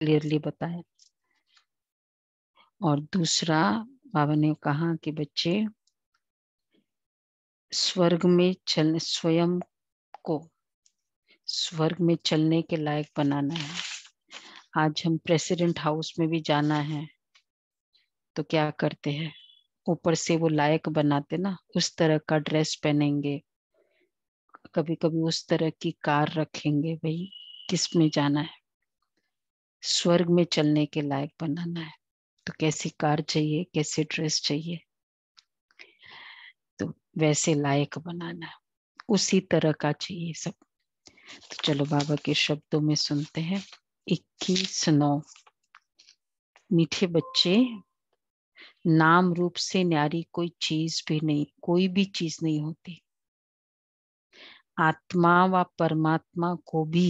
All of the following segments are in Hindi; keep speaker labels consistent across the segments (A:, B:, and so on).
A: क्लियरली बताया और दूसरा बाबा ने कहा कि बच्चे स्वर्ग में चलने स्वयं को स्वर्ग में चलने के लायक बनाना है आज हम प्रेसिडेंट हाउस में भी जाना है तो क्या करते हैं ऊपर से वो लायक बनाते ना उस तरह का ड्रेस पहनेंगे कभी कभी उस तरह की कार रखेंगे भाई किस में जाना है स्वर्ग में चलने के लायक बनाना है तो कैसी कार चाहिए कैसे ड्रेस चाहिए तो वैसे लायक बनाना है उसी तरह का चाहिए सब तो चलो बाबा के शब्दों में सुनते हैं इक्कीस नौ मीठे बच्चे नाम रूप से न्यारी कोई चीज भी नहीं कोई भी चीज नहीं होती आत्मा व परमात्मा को भी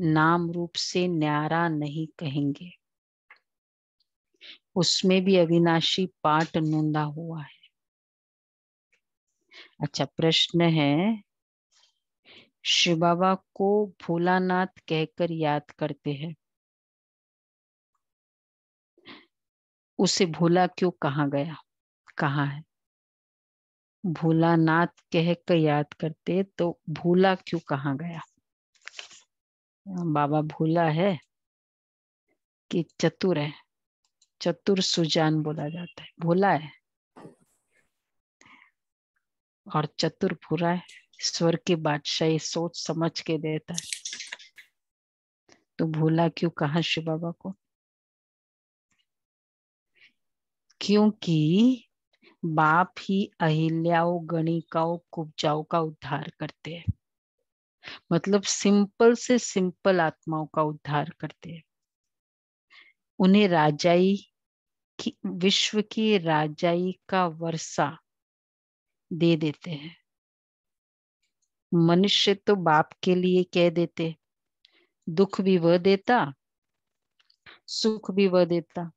A: नाम रूप से न्यारा नहीं कहेंगे उसमें भी अविनाशी पाठ नूंदा हुआ है अच्छा प्रश्न है शिव बाबा को भोलानाथ कहकर याद करते हैं उसे भोला क्यों कहा गया कहा है भोलानाथ कह कर याद करते तो भोला क्यों कहा गया बाबा भूला है कि चतुर है चतुर सुजान बोला जाता है भूला है और चतुर भूरा है स्वर की बादशाही सोच समझ के देता है तो भूला क्यों कहा शिव बाबा को क्योंकि बाप ही अहिल्याओं गणिकाओ कुब्जाओं का उद्धार करते हैं मतलब सिंपल से सिंपल आत्माओं का उद्धार करते हैं उन्हें राजाई की विश्व की राजाई का वर्षा दे देते हैं मनुष्य तो बाप के लिए कह देते दुख भी वह देता सुख भी वह देता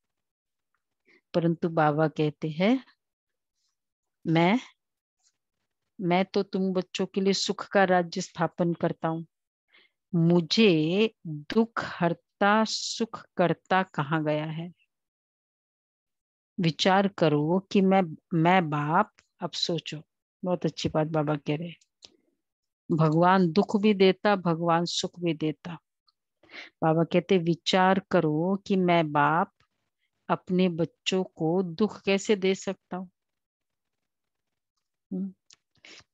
A: परंतु बाबा कहते हैं मैं मैं तो तुम बच्चों के लिए सुख का राज्य स्थापन करता हूं मुझे दुख हरता सुख करता कहा गया है विचार करो कि मैं मैं बाप अब सोचो बहुत अच्छी बात बाबा कह रहे भगवान दुख भी देता भगवान सुख भी देता बाबा कहते विचार करो कि मैं बाप अपने बच्चों को दुख कैसे दे सकता हूं हम्म।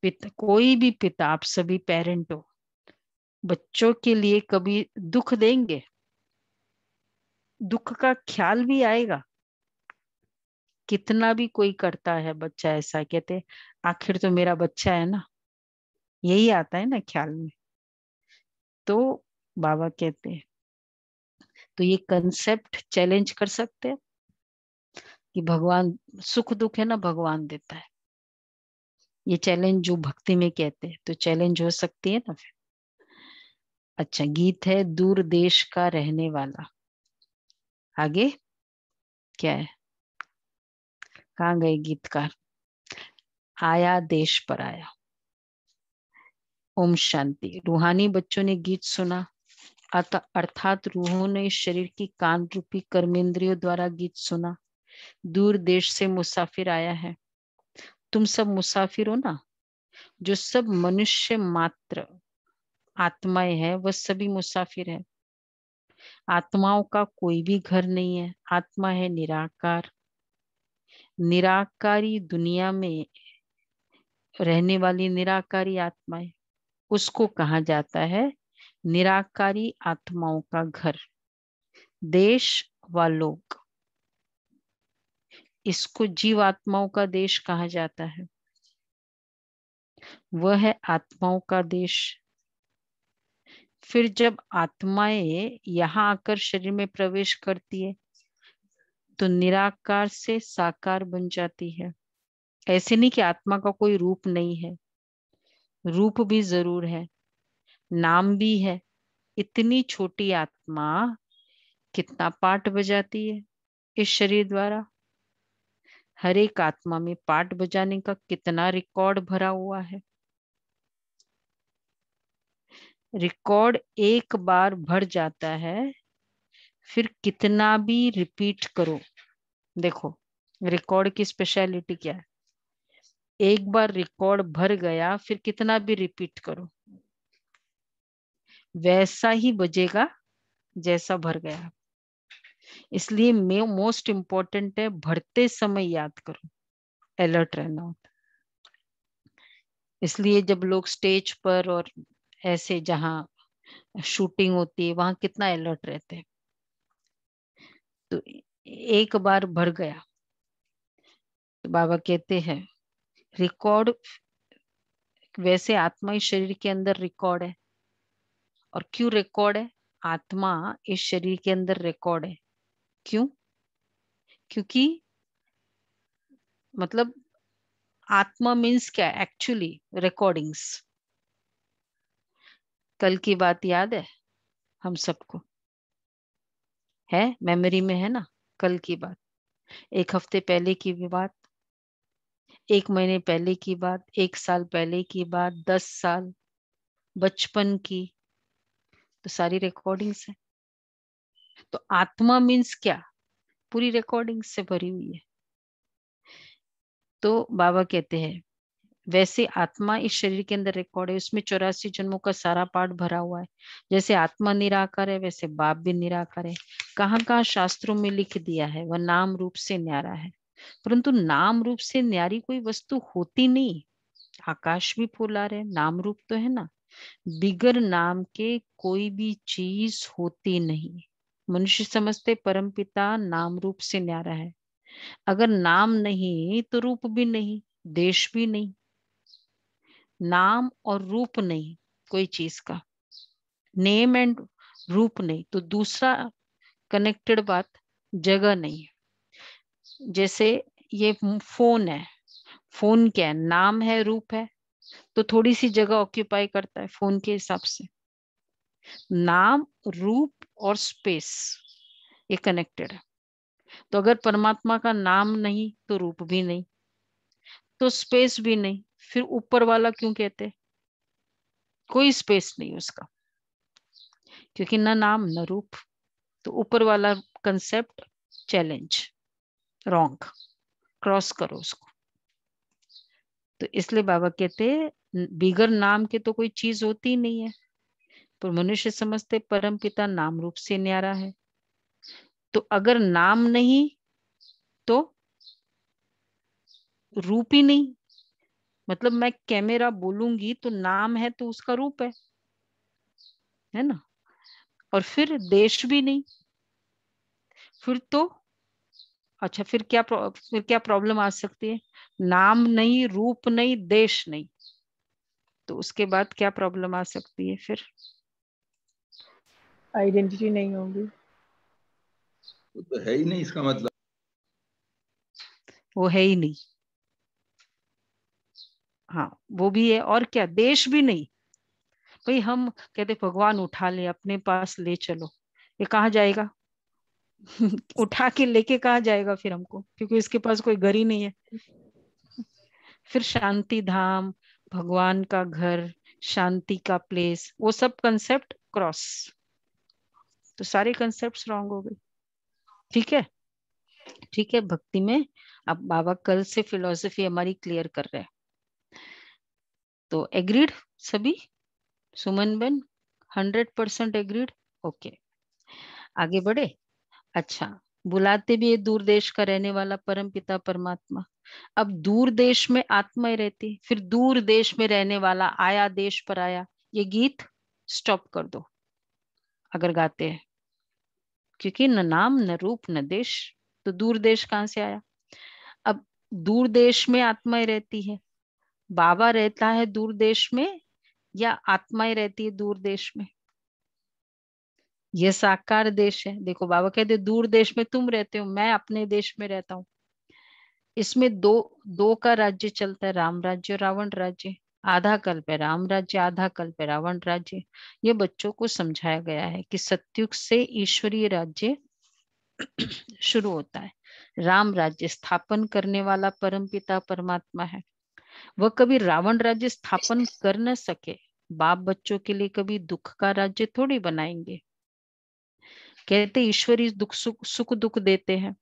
A: पिता कोई भी पिता आप सभी पेरेंट हो बच्चों के लिए कभी दुख देंगे दुख का ख्याल भी आएगा कितना भी कोई करता है बच्चा ऐसा कहते आखिर तो मेरा बच्चा है ना यही आता है ना ख्याल में तो बाबा कहते हैं तो ये कंसेप्ट चैलेंज कर सकते हैं कि भगवान सुख दुख है ना भगवान देता है ये चैलेंज जो भक्ति में कहते हैं तो चैलेंज हो सकती है ना फिर अच्छा गीत है दूर देश का रहने वाला आगे क्या है कहाँ गए गीतकार आया देश पर आया ओम शांति रूहानी बच्चों ने गीत सुना अर्थात रूहों ने शरीर की कान रूपी कर्मेंद्रियों द्वारा गीत सुना दूर देश से मुसाफिर आया है तुम सब मुसाफिर हो ना जो सब मनुष्य मात्र आत्माएं है वह सभी मुसाफिर है आत्माओं का कोई भी घर नहीं है आत्मा है निराकार निराकारी दुनिया में रहने वाली निराकारी आत्माएं उसको कहा जाता है निराकारी आत्माओं का घर देश व लोक इसको जीवात्माओं का देश कहा जाता है वह है आत्माओं का देश फिर जब आत्माएं यहां आकर शरीर में प्रवेश करती है तो निराकार से साकार बन जाती है ऐसे नहीं कि आत्मा का कोई रूप नहीं है रूप भी जरूर है नाम भी है इतनी छोटी आत्मा कितना पाठ बजाती है इस शरीर द्वारा हर एक आत्मा में पाठ बजाने का कितना रिकॉर्ड भरा हुआ है रिकॉर्ड एक बार भर जाता है फिर कितना भी रिपीट करो देखो रिकॉर्ड की स्पेशलिटी क्या है एक बार रिकॉर्ड भर गया फिर कितना भी रिपीट करो वैसा ही बजेगा जैसा भर गया इसलिए मैं मोस्ट इम्पोर्टेंट है भरते समय याद करो अलर्ट रहना होता इसलिए जब लोग स्टेज पर और ऐसे जहां शूटिंग होती है वहां कितना अलर्ट रहते हैं तो एक बार भर गया तो बाबा कहते हैं रिकॉर्ड वैसे आत्मा इस शरीर के अंदर रिकॉर्ड है और क्यों रिकॉर्ड है आत्मा इस शरीर के अंदर रिकॉर्ड है क्यों क्योंकि मतलब आत्मा मीन्स क्या एक्चुअली रिकॉर्डिंग्स कल की बात याद है हम सबको है मेमोरी में है ना कल की बात एक हफ्ते पहले की भी बात एक महीने पहले की बात एक साल पहले की बात दस साल बचपन की तो सारी रिकॉर्डिंग्स है तो आत्मा मीन्स क्या पूरी रिकॉर्डिंग से भरी हुई है तो बाबा कहते हैं वैसे आत्मा इस शरीर के अंदर रिकॉर्ड है उसमें चौरासी जन्मों का सारा पाठ भरा हुआ है जैसे आत्मा निराकार है वैसे बाप भी निराकार है कहाँ कहाँ शास्त्रों में लिख दिया है वह नाम रूप से न्यारा है परंतु नाम रूप से न्यारी कोई वस्तु होती नहीं आकाश भी पोलार है नाम रूप तो है ना बिगर नाम के कोई भी चीज होती नहीं मनुष्य समझते परम पिता नाम रूप से न्यारा है अगर नाम नहीं तो रूप भी नहीं देश भी नहीं नाम और रूप नहीं कोई चीज का नेम एंड रूप नहीं तो दूसरा कनेक्टेड बात जगह नहीं है जैसे ये फोन है फोन क्या है नाम है रूप है तो थोड़ी सी जगह ऑक्यूपाई करता है फोन के हिसाब से नाम रूप और स्पेस ये कनेक्टेड है तो अगर परमात्मा का नाम नहीं तो रूप भी नहीं तो स्पेस भी नहीं फिर ऊपर वाला क्यों कहते कोई स्पेस नहीं उसका क्योंकि ना नाम ना रूप तो ऊपर वाला कंसेप्ट चैलेंज रॉन्ग क्रॉस करो उसको तो इसलिए बाबा कहते बिगर नाम के तो कोई चीज होती नहीं है पर मनुष्य समझते परम पिता नाम रूप से न्यारा है तो अगर नाम नहीं तो रूप ही नहीं मतलब मैं कैमरा बोलूंगी तो नाम है तो उसका रूप है है ना और फिर देश भी नहीं फिर तो अच्छा फिर क्या फिर क्या प्रॉब्लम आ सकती है नाम नहीं रूप नहीं देश नहीं तो उसके बाद क्या प्रॉब्लम आ सकती है फिर
B: आइडेंटिटी नहीं होगी वो
A: तो है ही नहीं इसका मतलब वो है ही नहीं हाँ वो भी है और क्या देश भी नहीं भाई हम कहते भगवान उठा ले अपने पास ले चलो ये कहाँ जाएगा उठा के लेके कहा जाएगा फिर हमको क्योंकि इसके पास कोई घर ही नहीं है फिर शांति धाम भगवान का घर शांति का प्लेस वो सब कंसेप्ट क्रॉस तो सारे कंसेप्ट रॉन्ग हो गए ठीक है ठीक है भक्ति में अब बाबा कल से फिलोसफी हमारी क्लियर कर रहे हैं तो एग्रीड सभी सुमन बन हंड्रेड परसेंट एग्रीड ओके आगे बढ़े अच्छा बुलाते भी ये दूर देश का रहने वाला परम पिता परमात्मा अब दूर देश में आत्मा ही रहती फिर दूर देश में रहने वाला आया देश पर आया ये गीत स्टॉप कर दो अगर गाते हैं क्योंकि न नाम न रूप न देश तो दूर देश कहां से आया अब दूर देश में आत्माएं रहती है बाबा रहता है दूर देश में या आत्माएं रहती है दूर देश में यह साकार देश है देखो बाबा कहते दूर देश में तुम रहते हो मैं अपने देश में रहता हूं इसमें दो दो का राज्य चलता है राम राज्य और रावण राज्य आधा कल पे राम राज्य आधा कल पे रावण राज्य ये बच्चों को समझाया गया है कि सत्युग से ईश्वरीय राज्य शुरू होता है राम राज्य स्थापन करने वाला परम पिता परमात्मा है वह कभी रावण राज्य स्थापन कर न सके बाप बच्चों के लिए कभी दुख का राज्य थोड़ी बनाएंगे कहते ईश्वर इस दुख सुख सुख दुख देते हैं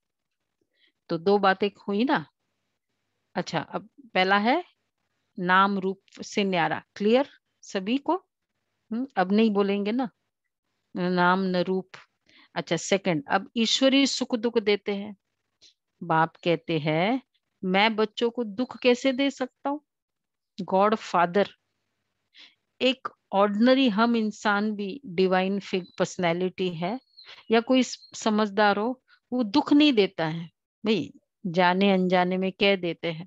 A: तो दो बातें हुई ना अच्छा अब पहला है नाम रूप से न्यारा क्लियर सभी को हम्म, अब नहीं बोलेंगे ना नाम न रूप अच्छा सेकंड अब ईश्वरी सुख दुख देते हैं बाप कहते हैं मैं बच्चों को दुख कैसे दे सकता हूं गॉड फादर एक ऑर्डनरी हम इंसान भी डिवाइन फिग पर्सनैलिटी है या कोई समझदार हो वो दुख नहीं देता है भाई जाने अनजाने में कह देते हैं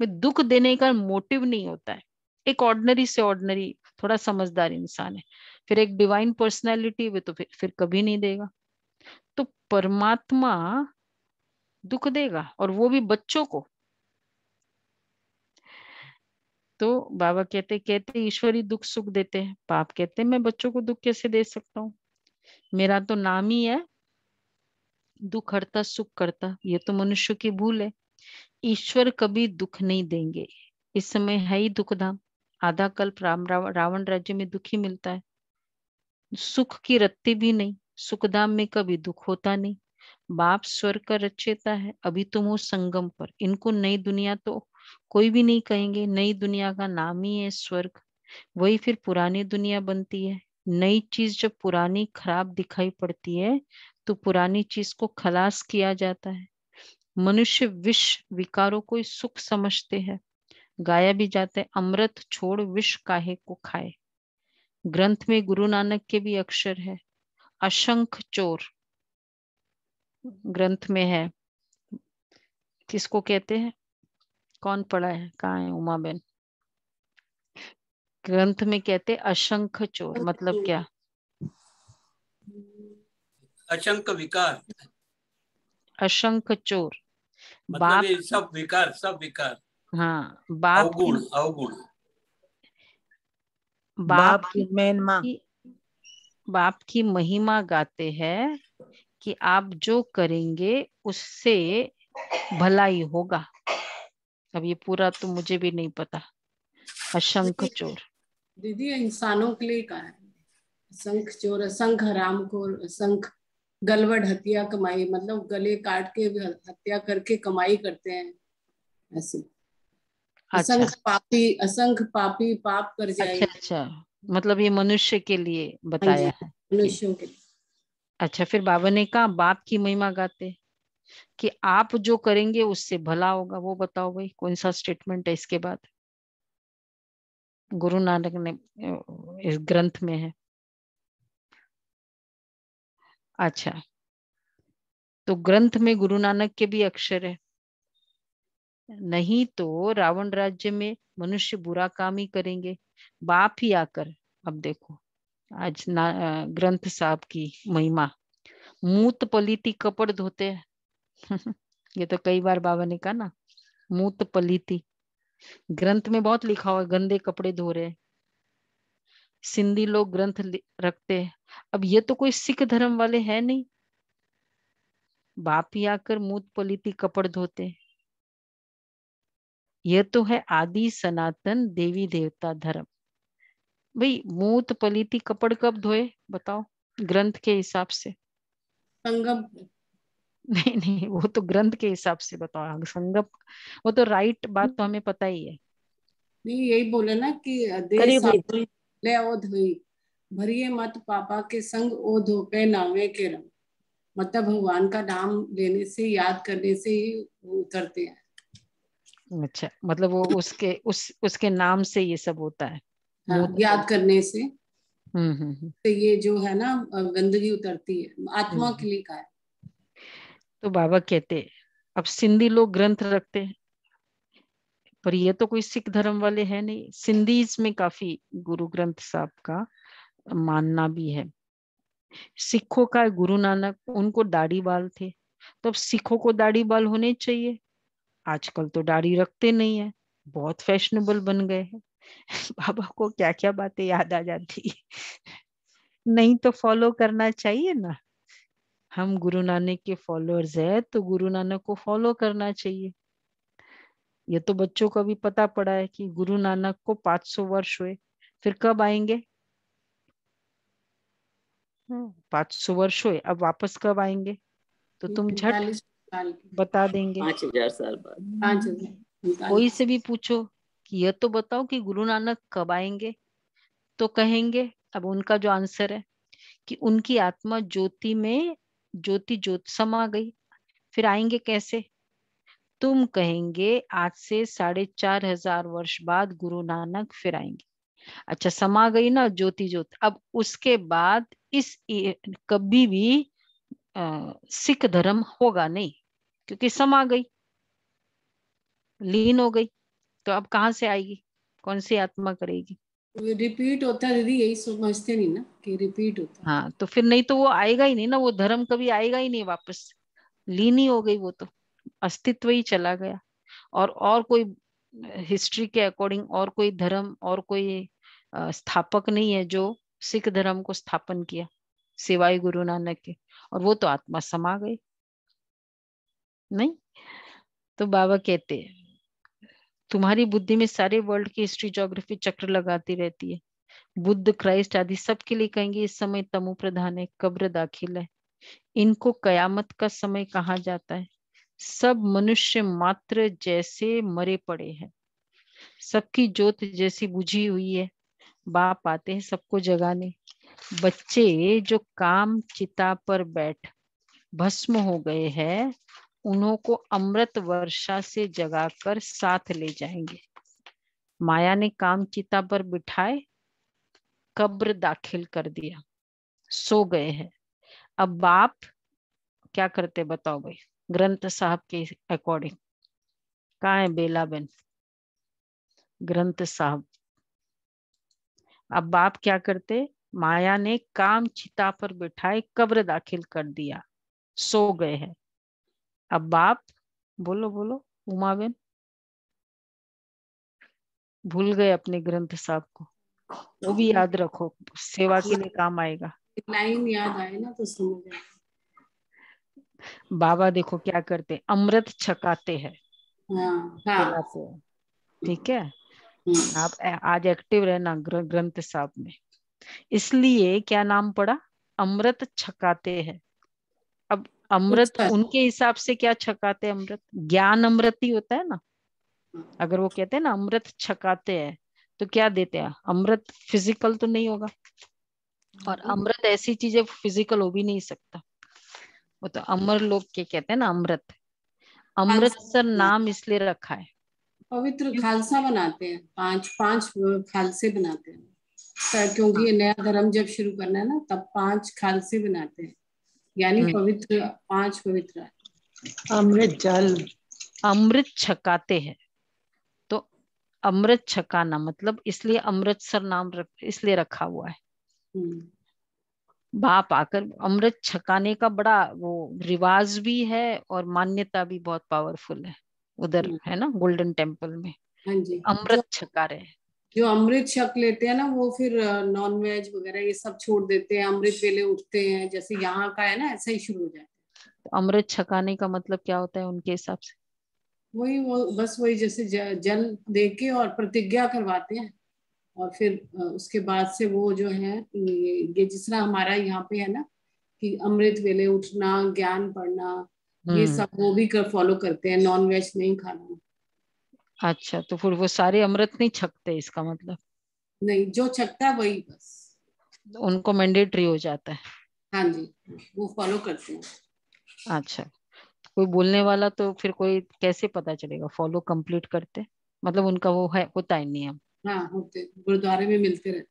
A: में दुख देने का मोटिव नहीं होता है एक ऑर्डनरी से ऑर्डनरी थोड़ा समझदार इंसान है फिर एक डिवाइन पर्सनैलिटी वे तो फिर, फिर कभी नहीं देगा तो परमात्मा दुख देगा और वो भी बच्चों को तो बाबा कहते कहते ईश्वरी दुख सुख देते हैं पाप कहते मैं बच्चों को दुख कैसे दे सकता हूँ मेरा तो नाम ही है दुख हरता सुख करता ये तो मनुष्य की भूल है ईश्वर कभी दुख नहीं देंगे इस समय है ही दुख धाम आधा कल्प राम रावण राज्य में दुखी मिलता है सुख की रत्ती भी नहीं सुखधाम में कभी दुख होता नहीं बाप स्वर का रचेता है अभी तुम हो संगम पर इनको नई दुनिया तो कोई भी नहीं कहेंगे नई दुनिया का नाम ही है स्वर्ग वही फिर पुरानी दुनिया बनती है नई चीज जब पुरानी खराब दिखाई पड़ती है तो पुरानी चीज को खलास किया जाता है मनुष्य विष विकारों को सुख समझते हैं गाया भी जाता है अमृत छोड़ विष काहे को खाए ग्रंथ में गुरु नानक के भी अक्षर है अशंख चोर ग्रंथ में है किसको कहते हैं कौन पढ़ा है कहा है उमा बेन ग्रंथ में कहते अशंख चोर मतलब क्या
B: अशंख विकार
A: अशंख चोर मतलब ये सब
B: विकार सब विकार
A: हाँ बाप अवगुण अवगुण बाप की महिमा बाप की महिमा गाते हैं कि आप जो करेंगे उससे भलाई होगा अब ये पूरा तो मुझे भी नहीं पता अशंख चोर
B: दीदी इंसानों के लिए कहा है असंख्य चोर असंख्य हराम को असंख्य गलवड़ हत्या कमाई मतलब गले काट के हत्या करके कमाई करते हैं ऐसे अच्छा। असंख पापी असंख पापी पाप कर जाए अच्छा, अच्छा
A: मतलब ये मनुष्य के लिए बताया हाँ है मनुष्यों के लिए अच्छा फिर बाबा ने कहा बाप की महिमा गाते कि आप जो करेंगे उससे भला होगा वो बताओ भाई कौन सा स्टेटमेंट है इसके बाद गुरु नानक ने इस ग्रंथ में है अच्छा तो ग्रंथ में गुरु नानक के भी अक्षर है नहीं तो रावण राज्य में मनुष्य बुरा काम ही करेंगे बाप ही आकर अब देखो आज ना ग्रंथ साहब की महिमा मूत पलीती कपड़ धोते हैं ये तो कई बार बाबा ने कहा ना मूत पलीती ग्रंथ में बहुत लिखा हुआ गंदे कपड़े धो रहे हैं सिंधी लोग ग्रंथ रखते हैं अब ये तो कोई सिख धर्म वाले है नहीं बाप ही आकर मूत पलीती कपड़ धोते ये तो है आदि सनातन देवी देवता धर्म भाई मूत पलीती कपड़ कब धोए बताओ ग्रंथ के हिसाब से संगम नहीं नहीं वो तो ग्रंथ के हिसाब से बताओ संगम वो तो राइट बात तो हमें पता ही है
B: नहीं यही बोले ना कि ले ओ धोई भरिए मत पापा के संग ओ पे नावे के रंग मतलब भगवान का नाम लेने से याद करने से ही उतरते
A: हैं अच्छा मतलब वो उसके उस उसके नाम से ये सब होता है
B: हाँ, तो याद करने से हम्म, हम्म, हम्म तो ये जो है ना गंदगी उतरती है आत्मा हम्म, के लिए का है
A: तो बाबा कहते अब सिंधी लोग ग्रंथ रखते हैं पर ये तो कोई सिख धर्म वाले है नहीं सिंधीज में काफी गुरु ग्रंथ साहब का मानना भी है सिखों का गुरु नानक उनको दाढ़ी बाल थे तो अब सिखों को दाढ़ी बाल होने चाहिए आजकल तो दाढ़ी रखते नहीं है बहुत फैशनेबल बन गए हैं बाबा को क्या क्या बातें याद आ जाती नहीं तो फॉलो करना चाहिए ना हम गुरु नानक के फॉलोअर्स है तो गुरु नानक को फॉलो करना चाहिए ये तो बच्चों को भी पता पड़ा है कि गुरु नानक को 500 वर्ष हुए फिर कब आएंगे 500 हम्म। वर्ष हुए अब वापस कब आएंगे तो तुम झट बता देंगे पांच हजार
B: साल बाद
A: कोई से भी पूछो कि यह तो बताओ कि गुरु नानक कब आएंगे तो कहेंगे अब उनका जो आंसर है कि उनकी आत्मा ज्योति में ज्योति ज्योत समा गई फिर आएंगे कैसे तुम कहेंगे आज से साढ़े चार हजार वर्ष बाद गुरु नानक फिर आएंगे अच्छा समा गई ना ज्योति ज्योत अब उसके बाद इस कभी भी सिख धर्म होगा नहीं क्योंकि समा गई लीन हो गई तो अब कहाँ से आएगी कौन सी आत्मा करेगी
B: रिपीट होता है दीदी यही समझते नहीं ना कि रिपीट होता हाँ
A: तो फिर नहीं तो वो आएगा ही नहीं ना वो धर्म कभी आएगा ही नहीं वापस लीन ही हो गई वो तो अस्तित्व ही चला गया और और कोई हिस्ट्री के अकॉर्डिंग और कोई धर्म और कोई स्थापक नहीं है जो सिख धर्म को स्थापन किया सिवाय गुरु नानक के और वो तो आत्मा समा गई नहीं तो बाबा कहते हैं तुम्हारी बुद्धि में सारे वर्ल्ड की हिस्ट्री ज्योग्राफी चक्र लगाती रहती है बुद्ध क्राइस्ट आदि सबके लिए कहेंगे इस समय तमु प्रधान है कब्र दाखिल है इनको कयामत का समय कहा जाता है सब मनुष्य मात्र जैसे मरे पड़े हैं सबकी जोत जैसी बुझी हुई है बाप आते हैं सबको जगाने बच्चे जो काम चिता पर बैठ भस्म हो गए हैं उन्हों को अमृत वर्षा से जगाकर साथ ले जाएंगे माया ने काम चिता पर बिठाए कब्र दाखिल कर दिया सो गए हैं अब बाप क्या करते बताओ भाई ग्रंथ साहब के अकॉर्डिंग कहा है बेलाबेन ग्रंथ साहब अब बाप क्या करते माया ने काम चिता पर बिठाए कब्र दाखिल कर दिया सो गए हैं अब बाप बोलो बोलो उमाबेन भूल गए अपने ग्रंथ साहब को वो भी याद रखो सेवा के लिए काम आएगा
B: लाइन याद आए ना तो समझ
A: बाबा देखो क्या करते अमृत छकाते हैं
B: हाँ, हाँ।
A: ठीक है हम्म। आप आज एक्टिव रहना ग्रंथ साहब में इसलिए क्या नाम पड़ा अमृत छकाते हैं अब अमृत अच्छा। उनके हिसाब से क्या छकाते अमृत ज्ञान अमृत ही होता है ना अगर वो कहते हैं ना अमृत छकाते हैं तो क्या देते हैं अमृत फिजिकल तो नहीं होगा और हाँ। अमृत ऐसी चीज है फिजिकल हो भी नहीं सकता वो तो अमर लोग के कहते हैं ना अमृत अमृत सर नाम इसलिए रखा है
B: पवित्र खालसा बनाते हैं पांच पांच खालसे बनाते हैं क्योंकि ये नया धर्म जब शुरू करना है ना तब पांच खालसे बनाते हैं यानी हम्म। पवित्र पांच पवित्र
A: अमृत जल अमृत छकाते हैं तो अमृत छकाना मतलब इसलिए अमृतसर नाम रख, इसलिए रखा हुआ है हम्म। भाप आकर अमृत छकाने का बड़ा वो रिवाज भी है और मान्यता भी बहुत पावरफुल है उधर हम्म। है ना गोल्डन टेम्पल में
B: हाँ अमृत छका रहे जो अमृत छक लेते हैं ना वो फिर नॉन वेज वगैरह ये सब छोड़ देते हैं अमृत वेले उठते हैं जैसे यहाँ का है ना ऐसा ही शुरू हो जाता है
A: तो अमृत छकाने का मतलब क्या होता है उनके हिसाब से
B: वही वो बस वही जैसे जल देके और प्रतिज्ञा करवाते हैं और फिर उसके बाद से वो जो है ये जिस तरह हमारा यहाँ पे है ना कि अमृत वेले उठना ज्ञान पढ़ना ये हम्म। सब वो भी कर फॉलो करते हैं नॉन वेज नहीं खाना
A: अच्छा तो फिर वो सारे अमृत नहीं छकते इसका मतलब
B: नहीं जो छकता है वही बस
A: उनको मैंडेटरी हो जाता है
B: हाँ जी वो फॉलो करते हैं
A: अच्छा तो कोई बोलने वाला तो फिर कोई कैसे पता चलेगा फॉलो कंप्लीट करते मतलब उनका वो है होता है नियम
B: हाँ, गुरुद्वारे में मिलते रहते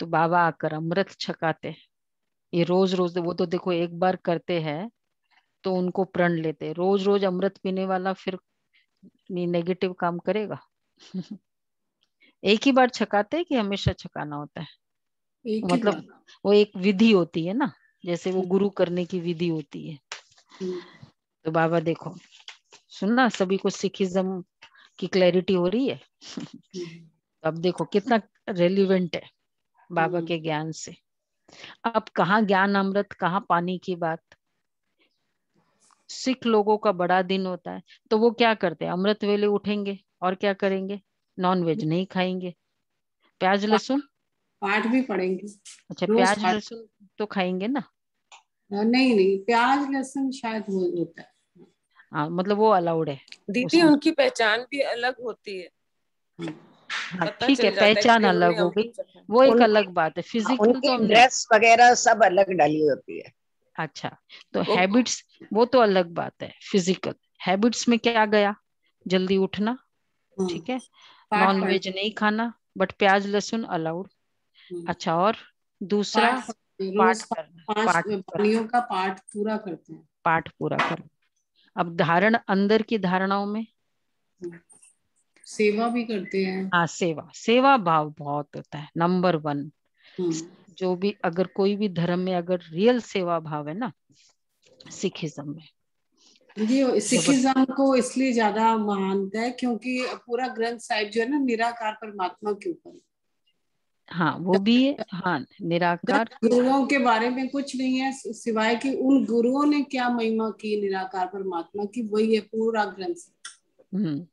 A: तो बाबा आकर अमृत छकाते ये रोज रोज वो तो देखो एक बार करते हैं तो उनको प्रण लेते रोज रोज अमृत पीने वाला फिर नेगेटिव काम करेगा एक ही बार छकाते कि हमेशा छकाना होता
B: है मतलब
A: वो एक विधि होती है ना जैसे वो हम्म। गुरु करने की विधि होती है हम्म। तो बाबा देखो सुनना सभी को सिखिज्म की क्लैरिटी हो रही है हम्म। अब देखो कितना रेलिवेंट है बाबा हम्म। के ज्ञान से अब कहा ज्ञान अमृत कहा पानी की बात सिख लोगों का बड़ा दिन होता है तो वो क्या करते हैं अमृत वेले उठेंगे और क्या करेंगे नॉन वेज हम्म। नहीं खाएंगे प्याज लहसुन
B: पाठ भी पड़ेंगे अच्छा प्याज लहसुन
A: तो खाएंगे ना नहीं नहीं प्याज लहसुन शायद हो, होता है हाँ मतलब वो अलाउड है दीदी उनकी
B: पहचान भी अलग होती है हम्म। हाँ, ठीक है पहचान अलग हो गई
A: वो एक अलग बात है फिजिकल तो ड्रेस
B: वगैरह सब अलग डाली होती है
A: अच्छा तो हैबिट्स तो वो तो अलग बात है फिजिकल हैबिट्स में क्या गया जल्दी उठना हम्म। ठीक है
B: नॉन वेज नहीं
A: खाना बट प्याज लहसुन अलाउड हम्म। अच्छा और दूसरा पाठ करना पाठ का
B: पाठ पूरा करते हैं
A: पाठ पूरा करना अब धारण अंदर की धारणाओं में
B: हम्म।
A: सेवा भी करते हैं हाँ सेवा सेवा भाव बहुत होता है नंबर वन हम्म। जो भी अगर कोई भी धर्म में अगर रियल सेवा भाव है ना सिखिज्म में
B: जी तो सिखिज्म को इसलिए ज्यादा मानता है क्योंकि पूरा ग्रंथ साहिब जो है ना निराकार परमात्मा के ऊपर
A: हाँ वो भी है हाँ निराकार गुरुओं के बारे
B: में कुछ नहीं है सिवाय कि उन गुरुओं ने क्या महिमा की निराकार परमात्मा की वही है पूरा ग्रंथ
A: हम्म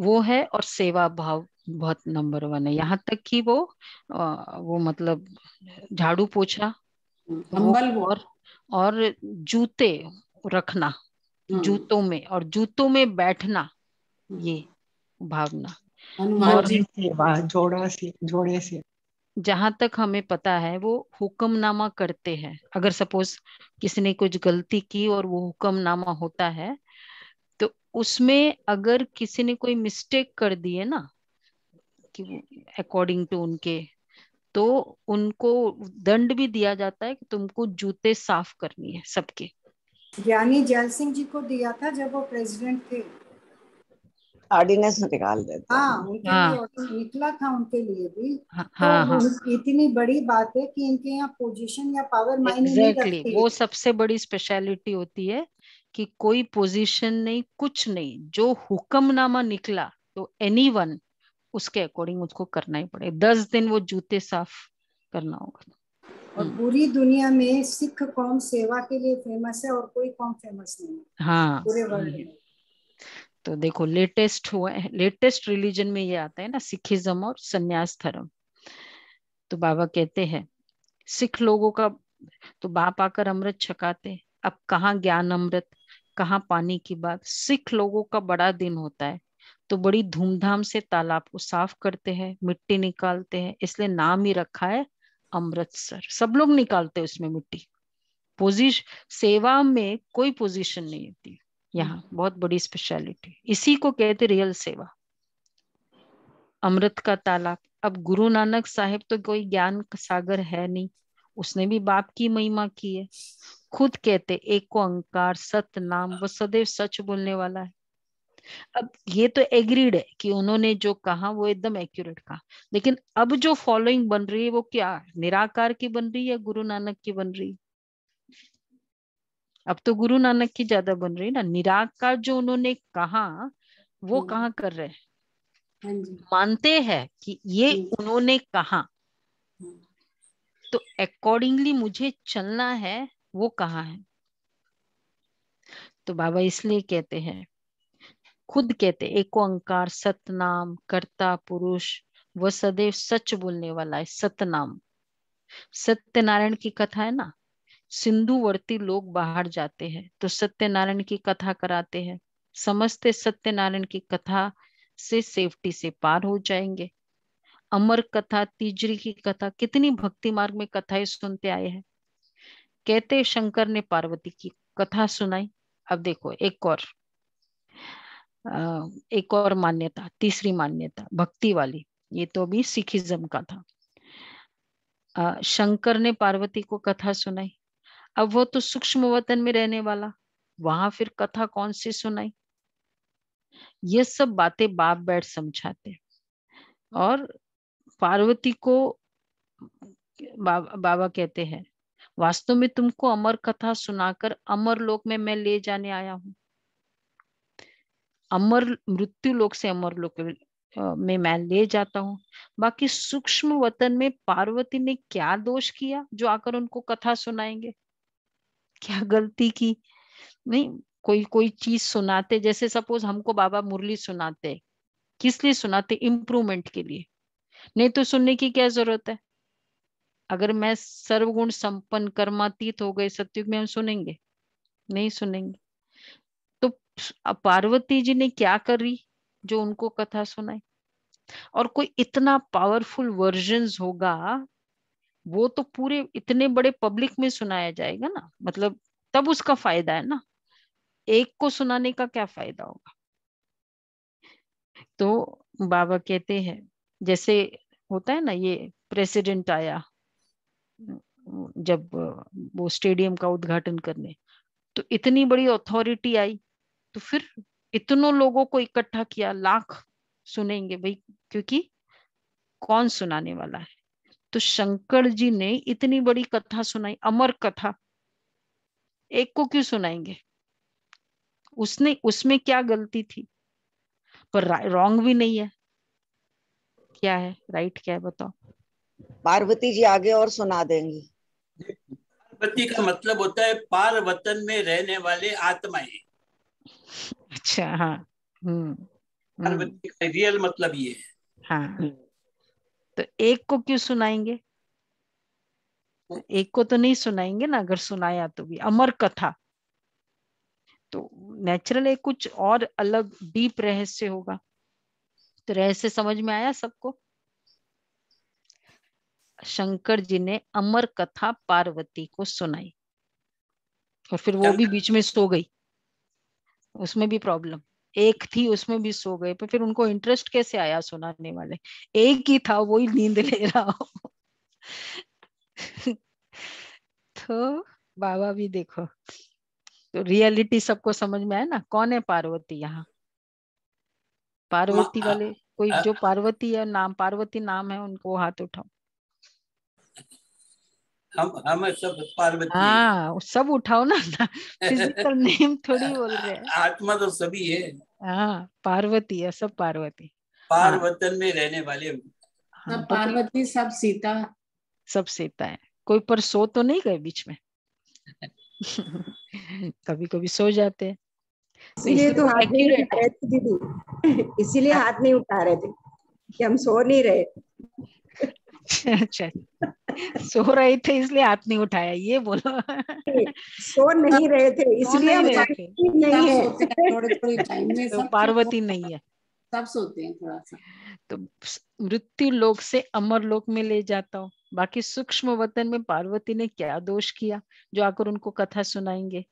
A: वो है और सेवा भाव बहुत नंबर वन है यहाँ तक कि वो वो मतलब झाड़ू पोछा कंबल हम्म, हम्म। और और जूते रखना हम्म। जूतों में और जूतों में बैठना ये भावना और सेवा जोड़ा से जोड़े से जहां तक हमें पता है वो हुक्मनामा करते हैं अगर सपोज किसी ने कुछ गलती की और वो हुक्मनामा होता है उसमें अगर किसी ने कोई मिस्टेक कर दी है ना कि अकॉर्डिंग टू उनके तो उनको दंड भी दिया जाता है कि तुमको जूते साफ करनी है सबके यानी जैल सिंह जी को दिया था जब वो प्रेसिडेंट थे
B: ऑर्डिनेंस निकाल देते हाँ, हाँ।
A: निकला था उनके लिए भी हाँ, हाँ तो हाँ, इतनी बड़ी बात है कि इनके यहाँ पोजीशन या पावर मायने exactly, नहीं रखती वो सबसे बड़ी स्पेशलिटी होती है कि कोई पोजीशन नहीं कुछ नहीं जो हुक्मनामा निकला तो एनीवन उसके अकॉर्डिंग उसको करना ही पड़ेगा दस दिन वो जूते साफ करना होगा
B: और हम्म। पूरी दुनिया में सिख कौम सेवा के लिए फेमस है और कोई कौम फेमस नहीं है
A: हाँ पूरे वर्ल्ड में तो देखो लेटेस्ट हुआ है लेटेस्ट रिलीजन में ये आता है ना सिखिज्म और संन्यास धर्म तो बाबा कहते हैं सिख लोगों का तो बाप आकर अमृत छकाते अब कहा ज्ञान अमृत कहा पानी की बात सिख लोगों का बड़ा दिन होता है तो बड़ी धूमधाम से तालाब को साफ करते हैं मिट्टी निकालते हैं इसलिए नाम ही रखा है अमृतसर सब लोग निकालते हैं उसमें मिट्टी पोजिश सेवा में कोई पोजीशन नहीं होती यहाँ बहुत बड़ी स्पेशलिटी इसी को कहते रियल सेवा अमृत का तालाब अब गुरु नानक साहेब तो कोई ज्ञान सागर है नहीं उसने भी बाप की महिमा की है खुद कहते एक सत नाम वो सदैव सच बोलने वाला है अब ये तो एग्रीड है कि उन्होंने जो कहा वो एकदम एक्यूरेट कहा लेकिन अब जो फॉलोइंग बन रही है वो क्या निराकार की बन रही है या गुरु नानक की बन रही अब तो गुरु नानक की ज्यादा बन रही ना निराकार जो उन्होंने कहा वो हम्म। कहा कर रहे हैं हाँ मानते हैं कि ये हम्म। उन्होंने कहा हम्म। तो अकॉर्डिंगली मुझे चलना है वो कहाँ है तो बाबा इसलिए कहते हैं खुद कहते एक ओंकार सतनाम कर्ता पुरुष व सदैव सच बोलने वाला है सतनाम सत्यनारायण की कथा है ना सिंधुवर्ती लोग बाहर जाते हैं तो सत्यनारायण की कथा कराते हैं समझते सत्यनारायण की कथा से सेफ्टी से पार हो जाएंगे अमर कथा तीजरी की कथा कितनी भक्ति मार्ग में कथाएं सुनते आए हैं कहते शंकर ने पार्वती की कथा सुनाई अब देखो एक और एक और मान्यता तीसरी मान्यता भक्ति वाली ये तो भी सिखिज्म का था शंकर ने पार्वती को कथा सुनाई अब वो तो सूक्ष्म वतन में रहने वाला वहां फिर कथा कौन सी सुनाई ये सब बातें बाप बैठ समझाते और पार्वती को बाबा, बाबा कहते हैं वास्तव में तुमको अमर कथा सुनाकर अमर लोक में मैं ले जाने आया हूं अमर मृत्यु लोक से अमर लोक में मैं ले जाता हूँ बाकी सूक्ष्म वतन में पार्वती ने क्या दोष किया जो आकर उनको कथा सुनाएंगे क्या गलती की नहीं कोई कोई चीज सुनाते जैसे सपोज हमको बाबा मुरली सुनाते किस लिए सुनाते इम्प्रूवमेंट के लिए नहीं तो सुनने की क्या जरूरत है अगर मैं सर्वगुण संपन्न कर्मातीत हो गए सत्युग में हम सुनेंगे नहीं सुनेंगे तो पार्वती जी ने क्या करी जो उनको कथा सुनाई और कोई इतना पावरफुल वर्जन होगा वो तो पूरे इतने बड़े पब्लिक में सुनाया जाएगा ना मतलब तब उसका फायदा है ना एक को सुनाने का क्या फायदा होगा तो बाबा कहते हैं जैसे होता है ना ये प्रेसिडेंट आया जब वो स्टेडियम का उद्घाटन करने तो इतनी बड़ी अथॉरिटी आई तो फिर इतनों लोगों को इकट्ठा किया लाख सुनेंगे भाई क्योंकि कौन सुनाने वाला है तो शंकर जी ने इतनी बड़ी कथा सुनाई अमर कथा एक को क्यों सुनाएंगे उसने उसमें क्या गलती थी पर रॉन्ग भी नहीं है क्या है राइट क्या है बताओ पार्वती
B: जी आगे और सुना देंगी पार्वती का मतलब होता है पार वतन में रहने वाले आत्माएं अच्छा हाँ हम्म, हम्म। पार्वती का रियल मतलब ये है
A: हाँ तो एक को क्यों सुनाएंगे एक को तो नहीं सुनाएंगे ना अगर सुनाया तो भी अमर कथा तो नेचुरल है कुछ और अलग डीप रहस्य होगा तो रहस्य समझ में आया सबको शंकर जी ने अमर कथा पार्वती को सुनाई और फिर वो भी बीच में सो गई उसमें भी प्रॉब्लम एक थी उसमें भी सो गए पर फिर उनको इंटरेस्ट कैसे आया सुनाने वाले एक ही था वो ही नींद ले रहा हो तो बाबा भी देखो तो रियलिटी सबको समझ में आया ना कौन है पार्वती यहाँ पार्वती हाँ। वाले कोई जो पार्वती है नाम पार्वती नाम है उनको हाथ उठाओ
B: हम हम सब पार्वती हाँ
A: सब उठाओ ना, फिजिकल नेम थोड़ी बोल रहे हैं
B: आत्मा तो सभी है
A: हाँ पार्वती है सब पार्वती
B: पार्वतन में रहने वाले हाँ, पार्वती
A: सब सीता सब सीता है कोई पर सो तो नहीं गए बीच में कभी कभी सो जाते हैं इसीलिए तो हाथ नहीं उठा रहे थे दीदी इसीलिए हाथ नहीं उठा रहे थे कि हम सो नहीं रहे अच्छा, अच्छा। सो रहे थे इसलिए हाथ नहीं उठाया ये बोलो
B: सो नहीं रहे थे इसलिए नहीं, रहे थे। नहीं है थोड़े थोड़े तो पार्वती नहीं है सब सोते हैं थोड़ा सा
A: तो मृत्यु लोक से अमर लोक में ले जाता हूँ बाकी सूक्ष्म वतन में पार्वती ने क्या दोष किया जो आकर उनको कथा सुनाएंगे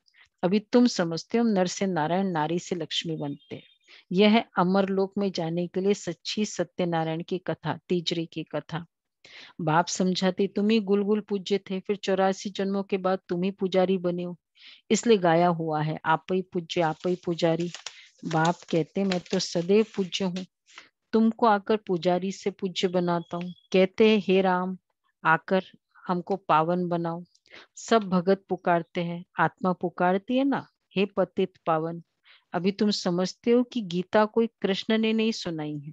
A: अभी तुम समझते हो नर से नारायण नारी से लक्ष्मी बनते हैं यह है अमर लोक में जाने के लिए सच्ची सत्यनारायण की कथा तीजरी की कथा बाप समझाते तुम ही गुलगुल पूज्य थे फिर चौरासी जन्मों के बाद तुम ही पुजारी बने हो इसलिए गाया हुआ है आप ही पूज्य आप ही पुजारी बाप कहते मैं तो सदैव पूज्य हूँ तुमको आकर पुजारी से पूज्य बनाता हूँ कहते हैं हे राम आकर हमको पावन बनाओ सब भगत पुकारते हैं आत्मा पुकारती है ना हे पतित पावन अभी तुम समझते हो कि गीता कोई कृष्ण ने नहीं सुनाई है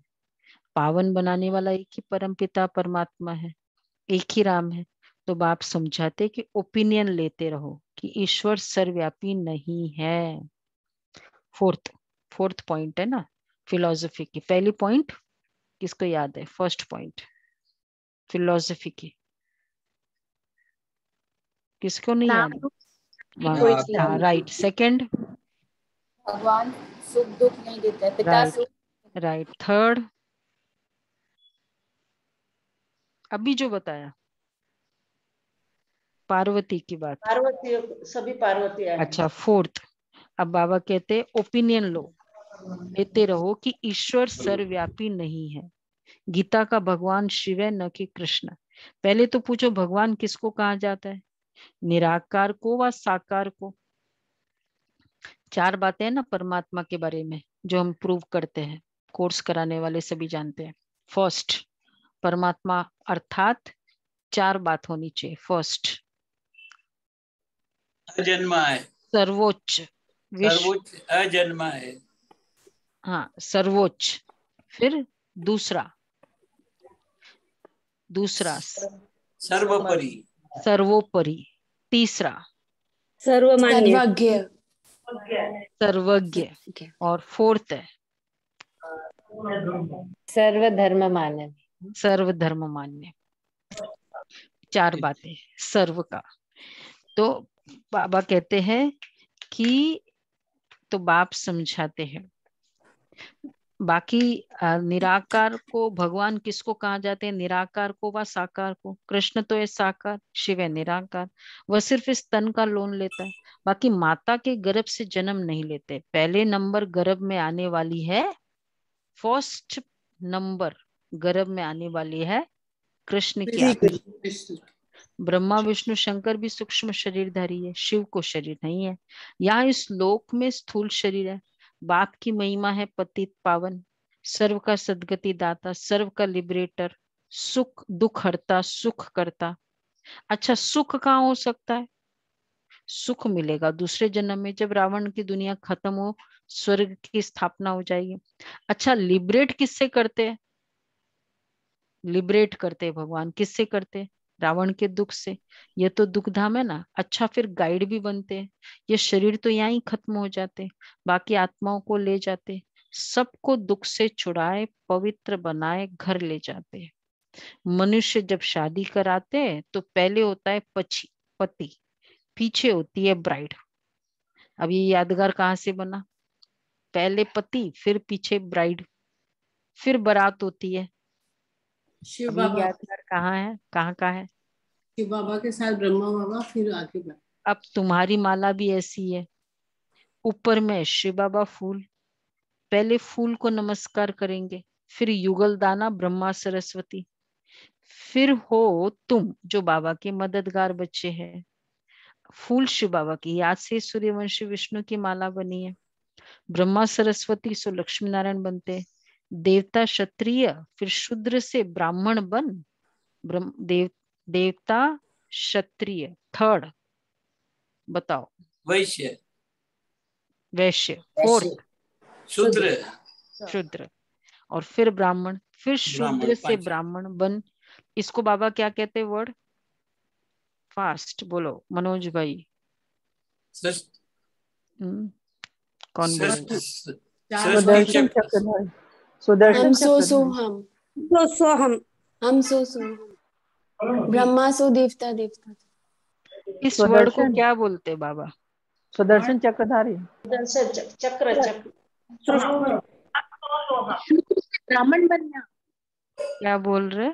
A: पावन बनाने वाला एक ही परम पिता परमात्मा है एक ही राम है तो बाप समझाते कि ओपिनियन लेते रहो कि ईश्वर सर्वव्यापी नहीं है फोर्थ फोर्थ पॉइंट है ना फिलोसफी की पहली पॉइंट किसको याद है फर्स्ट पॉइंट फिलोसफी की किसको नहीं
B: याद राइट
A: सेकंड हाँ, हाँ, भगवान सुख दुख नहीं देते पिता राइट थर्ड अभी जो बताया पार्वती की बात
B: पार्वती सभी पार्वती अच्छा
A: फोर्थ अब बाबा कहते ओपिनियन लो लेते रहो कि ईश्वर सर्वव्यापी नहीं है गीता का भगवान शिव है न कि कृष्ण पहले तो पूछो भगवान किसको कहा जाता है निराकार को व साकार को चार बातें ना परमात्मा के बारे में जो हम प्रूव करते हैं कोर्स कराने वाले सभी जानते हैं फर्स्ट परमात्मा अर्थात चार बात होनी चाहिए फर्स्ट है सर्वोच्च सर्वोच्च है हाँ सर्वोच्च फिर दूसरा दूसरा
B: सर्वोपरि
A: सर्वोपरि तीसरा सर्वमान्य सर्वज्ञ और फोर्थ है सर्वधर्म मानव सर्व धर्म मान्य चार बातें सर्व का तो बाबा कहते हैं कि तो बाप समझाते हैं बाकी निराकार को भगवान किसको कहा जाते हैं निराकार को व साकार को कृष्ण तो है साकार शिव है निराकार वह सिर्फ इस तन का लोन लेता है बाकी माता के गर्भ से जन्म नहीं लेते पहले नंबर गर्भ में आने वाली है फर्स्ट नंबर गर्भ में आने वाली है कृष्ण की ब्रह्मा विष्णु शंकर भी सूक्ष्म शरीरधारी है शिव को शरीर नहीं है यहाँ इस लोक में स्थूल शरीर है बाप की महिमा है पतित पावन सर्व का सदगति दाता सर्व का लिबरेटर सुख दुख हरता सुख करता अच्छा सुख कहाँ हो सकता है सुख मिलेगा दूसरे जन्म में जब रावण की दुनिया खत्म हो स्वर्ग की स्थापना हो जाएगी अच्छा लिबरेट किससे करते हैं लिबरेट करते भगवान किससे करते रावण के दुख से ये तो दुख धाम है ना अच्छा फिर गाइड भी बनते हैं ये शरीर तो यहाँ ही खत्म हो जाते बाकी आत्माओं को ले जाते सबको दुख से छुड़ाए पवित्र बनाए घर ले जाते मनुष्य जब शादी कराते हैं तो पहले होता है पची पति पीछे होती है ब्राइड अब ये यादगार कहाँ से बना पहले पति फिर पीछे ब्राइड फिर बारात होती है
B: शिव बाबा कहाँ है कहाँ कहाँ है शिव बाबा के साथ ब्रह्मा बाबा फिर आगे बढ़
A: अब तुम्हारी माला भी ऐसी है ऊपर में शिव बाबा फूल पहले फूल को नमस्कार करेंगे फिर युगल दाना ब्रह्मा सरस्वती फिर हो तुम जो बाबा के मददगार बच्चे हैं फूल शिव बाबा की याद से सूर्यवंशी विष्णु की माला बनी है ब्रह्मा सरस्वती सो लक्ष्मी नारायण बनते हैं देवता क्षत्रिय फिर शूद्र से ब्राह्मण बन ब्रह्म देव, देवता क्षत्रिय थर्ड बताओ वैश्य वैश्य फोर्थ शूद्र शूद्र और फिर ब्राह्मण फिर शूद्र से ब्राह्मण बन इसको बाबा क्या कहते वर्ड फास्ट बोलो मनोज भाई
B: हम्म, कौन बोला सुदर्शन सो सो हम सो सो हम हम सो सो ब्रह्मा सो देवता देवता
A: इस वर्ड को क्या बोलते बाबा
B: सुदर्शन चक्रधारी दर्शन चक्र चक्र ब्राह्मण बन गया क्या बोल रहे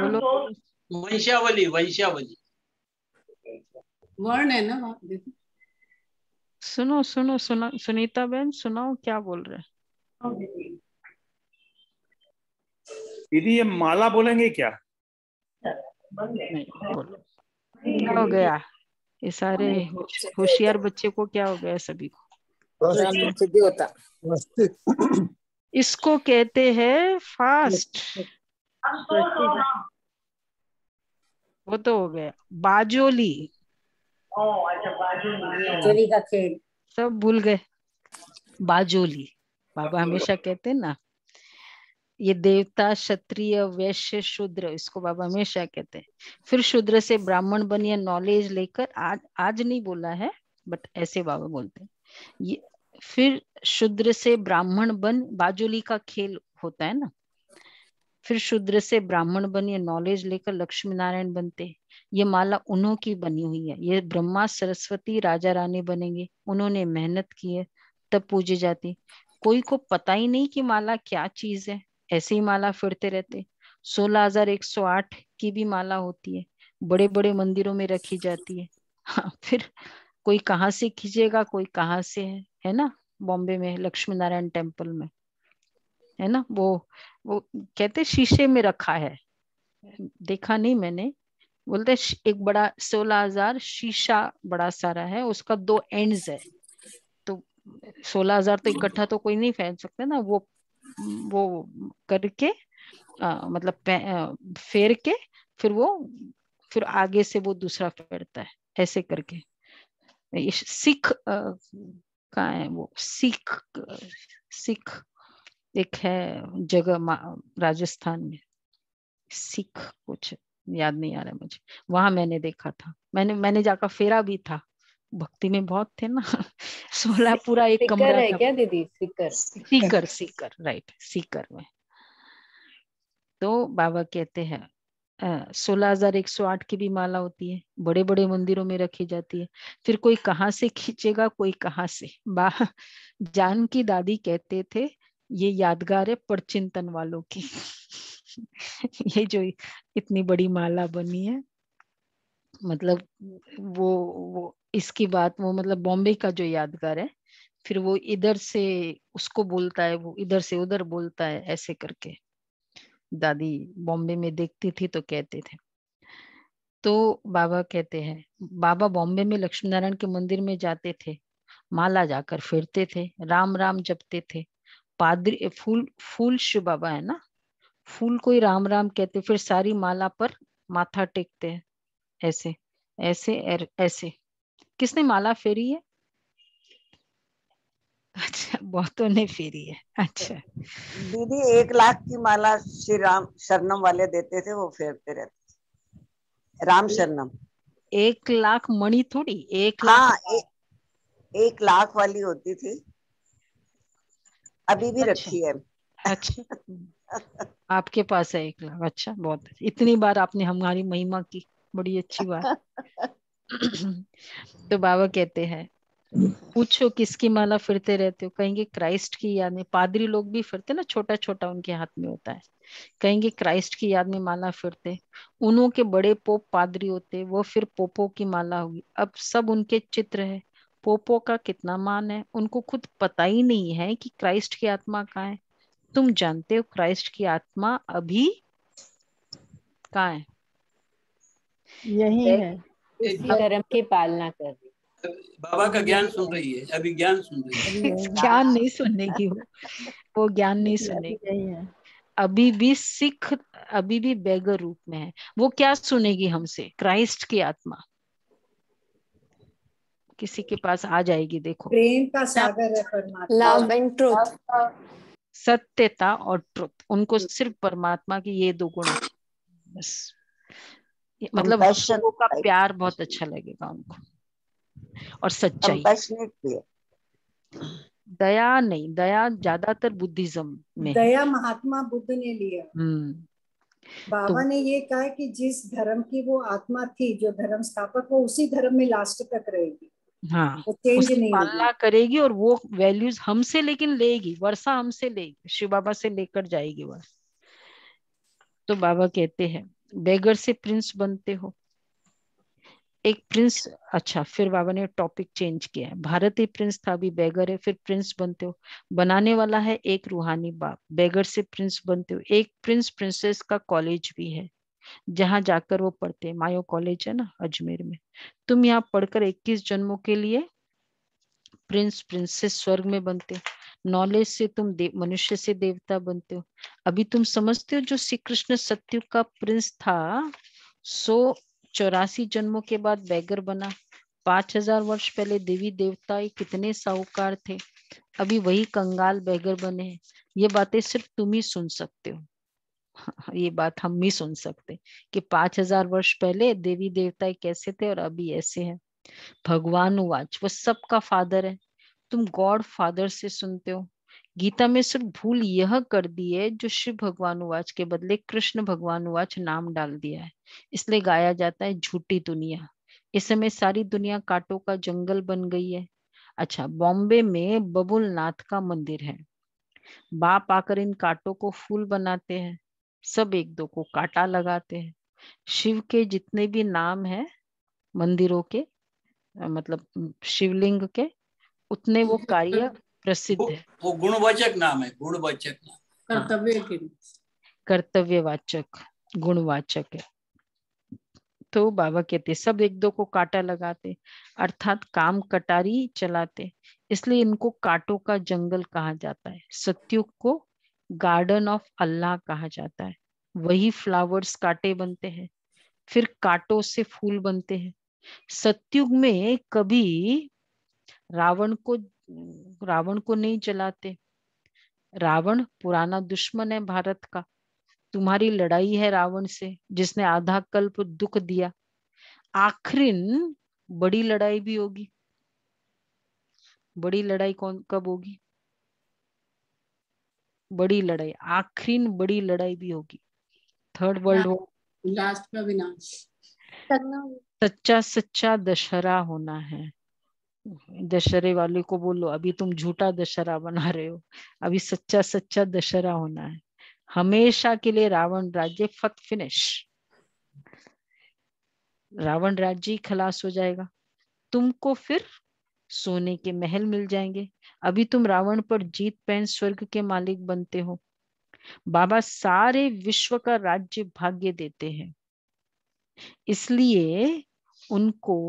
B: बोलो वंशावली वंशावली वर्ण है ना
A: सुनो सुनो सुना सुनीता बहन सुनाओ क्या बोल रहे दीदी ये माला बोलेंगे क्या
B: नहीं हो गया
A: ये सारे होशियार बच्चे को क्या हो गया सभी को इसको कहते हैं फास्ट वो तो हो गया बाजोली
B: बाजोली का
A: खेल सब भूल गए बाजोली बाबा हमेशा कहते ना ये देवता क्षत्रिय वैश्य शूद्र इसको बाबा हमेशा कहते हैं फिर शूद्र से ब्राह्मण बनिए नॉलेज लेकर आज आज नहीं बोला है बट ऐसे बाबा बोलते हैं ये फिर शूद्र से ब्राह्मण बन बाजुली का खेल होता है ना फिर शूद्र से ब्राह्मण बनिए नॉलेज लेकर लक्ष्मी नारायण बनते ये माला उन्हों की बनी हुई है ये ब्रह्मा सरस्वती राजा रानी बनेंगे उन्होंने मेहनत की है तब पूजी जाती कोई को पता ही नहीं कि माला क्या चीज है ऐसे ही माला फिरते रहते सोलह हजार एक सौ आठ की भी माला होती है बड़े बड़े मंदिरों में रखी जाती है हाँ फिर कोई कहाँ से खींचेगा कोई कहाँ से है है ना बॉम्बे में लक्ष्मी नारायण टेम्पल में है ना वो वो कहते शीशे में रखा है देखा नहीं मैंने बोलते एक बड़ा सोलह हजार शीशा बड़ा सारा है उसका दो एंड्स है तो सोलह हजार तो इकट्ठा तो कोई नहीं फैल सकता ना वो वो करके आ, मतलब फेर के फिर वो फिर आगे से वो दूसरा फेरता है ऐसे करके सिख का है वो सिख सिख एक है जगह राजस्थान में सिख कुछ याद नहीं आ रहा मुझे वहां मैंने देखा था मैंने मैंने जाकर फेरा भी था भक्ति में बहुत थे ना सोलह पूरा एक कमरा है क्या
B: दीदी सीकर सीकर सीकर राइट
A: सीकर में तो बाबा कहते हैं सोलह हजार एक सौ आठ की भी माला होती है बड़े बड़े मंदिरों में रखी जाती है फिर कोई कहाँ से खींचेगा कोई कहाँ से बा जान की दादी कहते थे ये यादगार है परचिंतन वालों की ये जो इतनी बड़ी माला बनी है मतलब वो वो इसकी बात वो मतलब बॉम्बे का जो यादगार है फिर वो इधर से उसको बोलता है वो इधर से उधर बोलता है ऐसे करके दादी बॉम्बे में देखती थी तो कहते थे तो बाबा कहते हैं बाबा बॉम्बे में लक्ष्मी नारायण के मंदिर में जाते थे माला जाकर फिरते थे राम राम जपते थे पादरी फूल फूल शिव बाबा है ना फूल को ही राम राम कहते फिर सारी माला पर माथा टेकते हैं ऐसे ऐसे ऐसे किसने माला फेरी है अच्छा बहुतों ने फेरी है अच्छा
B: दीदी एक लाख की माला श्री राम शरणम वाले देते थे वो फेरते रहते राम शरणम
A: एक लाख मणि थोड़ी एक हाँ, लाख
B: एक लाख वाली होती थी अभी भी अच्छा, रखी है अच्छा
A: आपके पास है एक लाख अच्छा बहुत इतनी बार आपने हमारी महिमा की बड़ी अच्छी बात तो बाबा कहते हैं पूछो किसकी माला फिरते रहते हो कहेंगे क्राइस्ट की याद में पादरी लोग भी फिरते ना छोटा छोटा उनके हाथ में होता है कहेंगे क्राइस्ट की याद में माला फिरते उनके के बड़े पोप पादरी होते वो फिर पोपो की माला होगी अब सब उनके चित्र है पोपो का कितना मान है उनको खुद पता ही नहीं है कि क्राइस्ट की आत्मा कहाँ है तुम जानते हो क्राइस्ट की आत्मा अभी कहाँ है यही है धर्म की पालना कर रही
B: बाबा का ज्ञान सुन रही है अभी ज्ञान सुन रही है ज्ञान
A: नहीं सुनने की हो वो ज्ञान नहीं सुनने की है अभी भी सिख अभी भी बेगर रूप में है वो क्या सुनेगी हमसे क्राइस्ट की आत्मा किसी के पास आ जाएगी देखो
B: प्रेम का सागर है परमात्मा
A: सत्यता और ट्रुथ उनको सिर्फ परमात्मा की ये दो गुण बस मतलब का प्यार बहुत अच्छा लगेगा उनको और सच्चाई दया नहीं दया ज्यादातर बुद्धिज्म में दया महात्मा बुद्ध ने लिया हम्म। बाबा तो, ने ये कहा कि जिस धर्म की वो आत्मा थी जो धर्म स्थापक वो उसी धर्म में लास्ट तक रहेगी
B: हाँ वो चेंज नहीं पालना
A: करेगी और वो वैल्यूज हमसे लेकिन लेगी वर्षा हमसे लेगी शिव बाबा से लेकर जाएगी वर्ष तो बाबा कहते हैं बेगर से प्रिंस बनते हो एक प्रिंस अच्छा फिर बाबा ने टॉपिक चेंज किया है भारतीय प्रिंस था अभी बेगर है फिर प्रिंस बनते हो बनाने वाला है एक रूहानी बाप बेगर से प्रिंस बनते हो एक प्रिंस प्रिंसेस का कॉलेज भी है जहां जाकर वो पढ़ते हैं मायो कॉलेज है ना अजमेर में तुम यहाँ पढ़कर 21 जन्मों के लिए प्रिंस प्रिंसेस स्वर्ग में बनते हो नॉलेज से तुम मनुष्य से देवता बनते हो अभी तुम समझते हो जो श्री कृष्ण सत्यु का प्रिंस था सो चौरासी जन्मों के बाद बैगर बना पांच हजार वर्ष पहले देवी देवता कितने साहूकार थे अभी वही कंगाल बैगर बने हैं ये बातें सिर्फ तुम ही सुन सकते हो ये बात हम ही सुन सकते कि पांच हजार वर्ष पहले देवी देवता कैसे थे और अभी ऐसे हैं भगवान वाच वो सबका फादर है तुम गॉड फादर से सुनते हो गीता में सिर्फ भूल यह कर दी है जो शिव भगवान उवाच के बदले कृष्ण भगवान उवाच नाम डाल दिया है इसलिए गाया जाता है झूठी दुनिया इस समय सारी दुनिया कांटों का जंगल बन गई है अच्छा बॉम्बे में बबुल नाथ का मंदिर है बाप आकर इन कांटों को फूल बनाते हैं सब एक दो को काटा लगाते हैं शिव के जितने भी नाम है मंदिरों के मतलब शिवलिंग के उतने वो कार्य प्रसिद्ध है
B: वो, गुणवाचक नाम है गुणवाचक
A: कर्तव्य कर्तव्यवाचक गुणवाचक है तो बाबा कहते सब एक दो को काटा लगाते अर्थात काम कटारी चलाते इसलिए इनको काटो का जंगल कहा जाता है सत्युग को गार्डन ऑफ अल्लाह कहा जाता है वही फ्लावर्स काटे बनते हैं फिर काटो से फूल बनते हैं सत्युग में कभी रावण को रावण को नहीं जलाते रावण पुराना दुश्मन है भारत का तुम्हारी लड़ाई है रावण से जिसने आधा कल्प दुख दिया आखिरिन बड़ी लड़ाई भी होगी बड़ी लड़ाई कौन कब होगी बड़ी लड़ाई आखिरिन बड़ी लड़ाई भी होगी थर्ड वर्ल्ड वॉर लास्ट का विनाश सच्चा सच्चा दशहरा होना है दशहरे वाले को बोलो अभी तुम झूठा दशहरा बना रहे हो अभी सच्चा सच्चा दशहरा होना है हमेशा के लिए रावण राज्य फत फिनिश रावण राज्य ही खलास हो जाएगा तुमको फिर सोने के महल मिल जाएंगे अभी तुम रावण पर जीत पहन स्वर्ग के मालिक बनते हो बाबा सारे विश्व का राज्य भाग्य देते हैं इसलिए उनको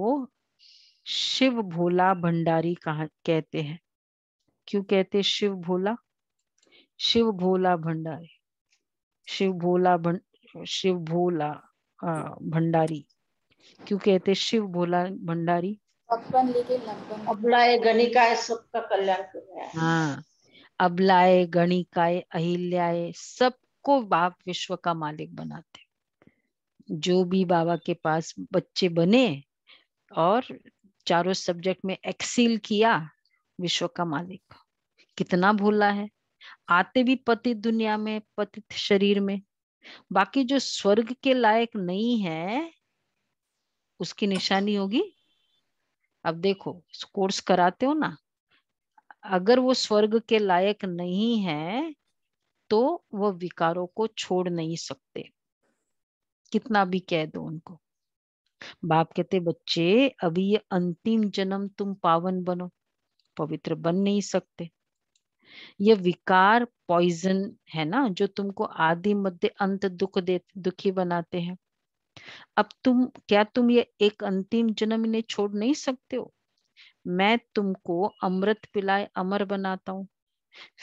A: शिव भोला भंडारी कहा कहते हैं क्यों कहते हैं शिव भोला शिव भोला भंडारी शिव भोला भं, शिव भोला भंडारी क्यों कहते शिव भोला भंडारी अबलाए गणिकाय सबका कल्याण हाँ अबलाए गणिकाय अहिल्याय सबको बाप विश्व का मालिक बनाते जो भी बाबा के पास बच्चे बने और चारों सब्जेक्ट में एक्सील किया विश्व का मालिक कितना भूला है आते भी पतित दुनिया में पतित शरीर में बाकी जो स्वर्ग के लायक नहीं है उसकी निशानी होगी अब देखो कोर्स कराते हो ना अगर वो स्वर्ग के लायक नहीं है तो वो विकारों को छोड़ नहीं सकते कितना भी कह दो उनको बाप कहते बच्चे अभी ये अंतिम जन्म तुम पावन बनो पवित्र बन नहीं सकते ये विकार पॉइजन है ना जो तुमको आदि मध्य अंत दुख दे दुखी बनाते हैं अब तुम क्या तुम ये एक अंतिम जन्म इन्हें छोड़ नहीं सकते हो मैं तुमको अमृत पिलाए अमर बनाता हूं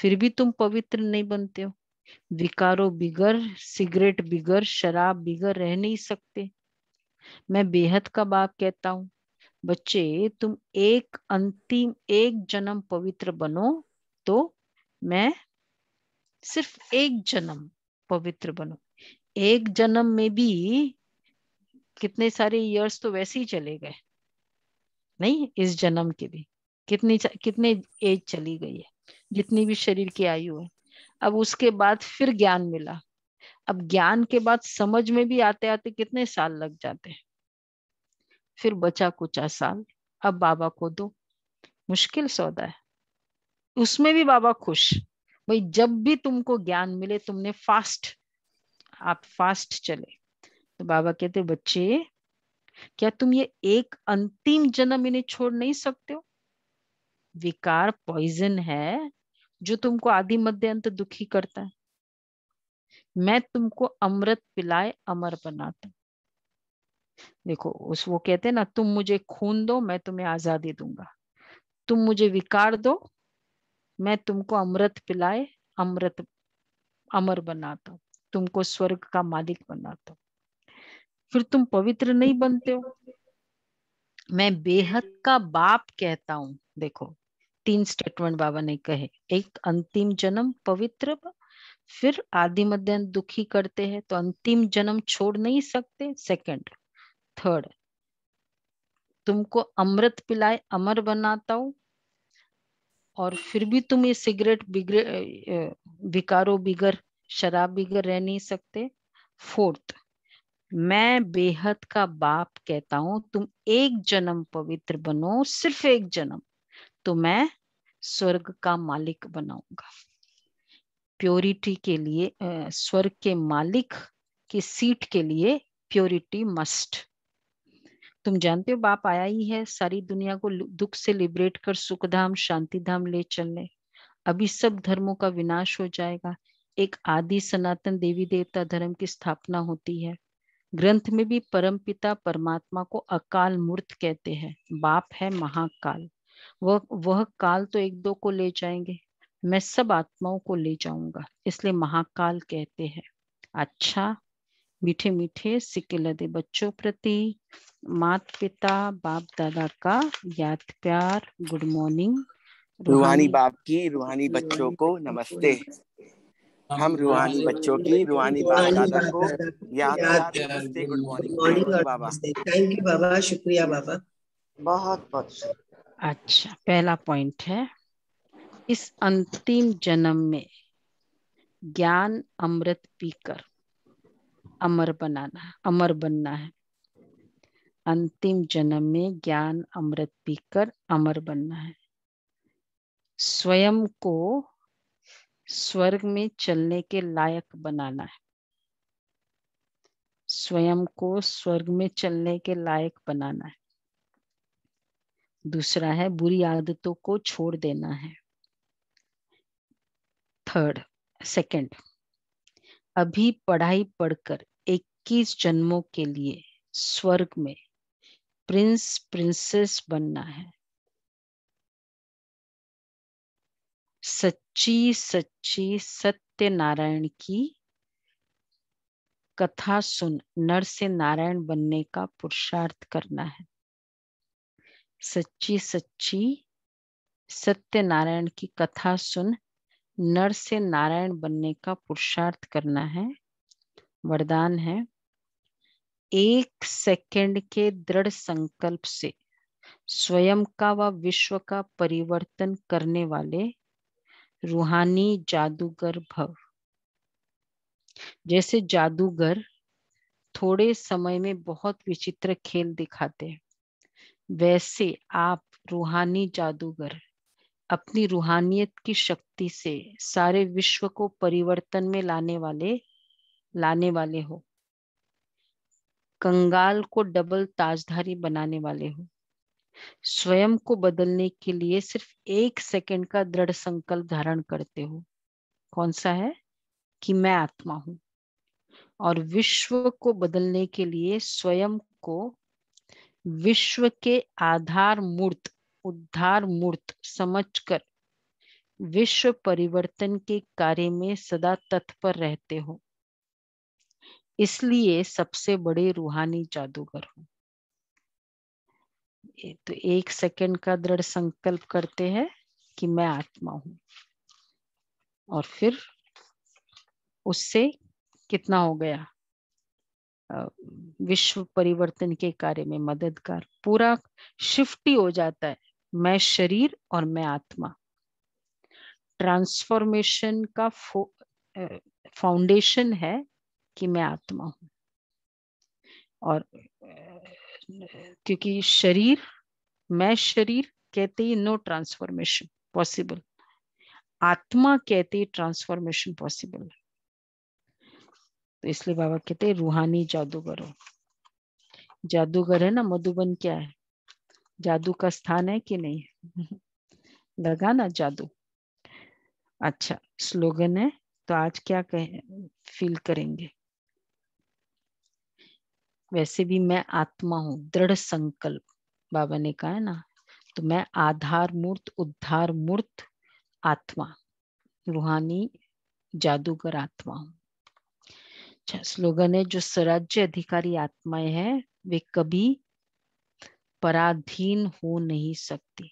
A: फिर भी तुम पवित्र नहीं बनते हो विकारों बिगर सिगरेट बिगर शराब बिगर रह नहीं सकते मैं बेहद का बाप कहता हूं बच्चे तुम एक अंतिम एक जन्म पवित्र बनो तो मैं सिर्फ एक जन्म पवित्र बनो एक जन्म में भी कितने सारे इयर्स तो वैसे ही चले गए नहीं इस जन्म के भी कितनी कितने एज चली गई है जितनी भी शरीर की आयु है अब उसके बाद फिर ज्ञान मिला अब ज्ञान के बाद समझ में भी आते आते कितने साल लग जाते हैं फिर बचा कुचा साल अब बाबा को दो मुश्किल सौदा है उसमें भी बाबा खुश भाई जब भी तुमको ज्ञान मिले तुमने फास्ट आप फास्ट चले तो बाबा कहते बच्चे क्या तुम ये एक अंतिम जन्म इन्हें छोड़ नहीं सकते हो विकार पॉइजन है जो तुमको आदि मध्य अंत दुखी करता है मैं तुमको अमृत पिलाए अमर बनाता देखो उस वो कहते हैं ना तुम मुझे खून दो मैं तुम्हें आजादी दूंगा तुम मुझे विकार दो मैं तुमको अमृत पिलाए अमृत अमर बनाता तुमको स्वर्ग का मालिक बनाता फिर तुम पवित्र नहीं बनते हो मैं बेहद का बाप कहता हूं देखो तीन स्टेटमेंट बाबा ने कहे एक अंतिम जन्म पवित्र फिर आदि मध्य दुखी करते हैं तो अंतिम जन्म छोड़ नहीं सकते सेकंड थर्ड तुमको अमृत पिलाए अमर बनाता हूं और फिर भी तुम ये सिगरेट बिगड़े बिकारो बिगर शराब बिगर रह नहीं सकते फोर्थ मैं बेहद का बाप कहता हूं तुम एक जन्म पवित्र बनो सिर्फ एक जन्म तो मैं स्वर्ग का मालिक बनाऊंगा प्योरिटी के लिए स्वर्ग के मालिक की सीट के लिए प्योरिटी मस्ट तुम जानते हो बाप आया ही है सारी दुनिया को दुख से लिबरेट कर सुख धाम शांति धाम ले चलने अभी सब धर्मों का विनाश हो जाएगा एक आदि सनातन देवी देवता धर्म की स्थापना होती है ग्रंथ में भी परम पिता परमात्मा को अकाल मूर्त कहते हैं बाप है महाकाल वह वह काल तो एक दो को ले जाएंगे मैं सब आत्माओं को ले जाऊंगा इसलिए महाकाल कहते हैं अच्छा मीठे मीठे सिक्के लदे बच्चों प्रति मात पिता बाप दादा का याद प्यार गुड मॉर्निंग
B: रूहानी बाप की रूहानी बच्चों को नमस्ते हम रूहानी बच्चों की रूहानी बाप दादा को याद प्यार नमस्ते गुड मॉर्निंग बाबा थैंक यू बाबा शुक्रिया बाबा बहुत बहुत
A: अच्छा पहला पॉइंट है इस अंतिम जन्म में ज्ञान अमृत पीकर अमर बनाना अमर बनना है अंतिम जन्म में ज्ञान अमृत पीकर अमर बनना है स्वयं को स्वर्ग में चलने के लायक बनाना है स्वयं को स्वर्ग में चलने के लायक बनाना है दूसरा है बुरी आदतों को छोड़ देना है थर्ड सेकंड अभी पढ़ाई पढ़कर 21 जन्मों के लिए स्वर्ग में प्रिंस प्रिंसेस बनना है सच्ची सच्ची सत्य नारायण की कथा सुन नर से नारायण बनने का पुरुषार्थ करना है सच्ची सच्ची सत्य नारायण की कथा सुन नर से नारायण बनने का पुरुषार्थ करना है वरदान है एक सेकंड के दृढ़ संकल्प से स्वयं का व विश्व का परिवर्तन करने वाले रूहानी जादूगर भव जैसे जादूगर थोड़े समय में बहुत विचित्र खेल दिखाते हैं वैसे आप रूहानी जादूगर अपनी रूहानियत की शक्ति से सारे विश्व को परिवर्तन में लाने वाले लाने वाले हो कंगाल को डबल ताजधारी बनाने वाले हो स्वयं को बदलने के लिए सिर्फ एक सेकंड का दृढ़ संकल्प धारण करते हो कौन सा है कि मैं आत्मा हूं और विश्व को बदलने के लिए स्वयं को विश्व के आधार मूर्त उद्धार मूर्त समझकर विश्व परिवर्तन के कार्य में सदा तत्पर रहते हो इसलिए सबसे बड़े रूहानी जादूगर हो तो एक सेकंड का दृढ़ संकल्प करते हैं कि मैं आत्मा हूं और फिर उससे कितना हो गया विश्व परिवर्तन के कार्य में मददगार पूरा शिफ्टी हो जाता है मैं शरीर और मैं आत्मा ट्रांसफॉर्मेशन का फाउंडेशन है कि मैं आत्मा हूं और क्योंकि शरीर मैं शरीर कहते ही नो ट्रांसफॉर्मेशन पॉसिबल आत्मा कहते ही ट्रांसफॉर्मेशन पॉसिबल तो इसलिए बाबा कहते रूहानी जादूगर हो जादूगर है ना मधुबन क्या है जादू का स्थान है कि नहीं लगा ना जादू अच्छा स्लोगन है तो आज क्या कह फील करेंगे वैसे भी मैं आत्मा हूँ दृढ़ संकल्प बाबा ने कहा है ना तो मैं आधार मूर्त उद्धार मूर्त आत्मा रूहानी जादूगर आत्मा हूँ अच्छा, स्लोगन है जो स्वराज्य अधिकारी आत्माएं हैं वे कभी पराधीन हो नहीं सकती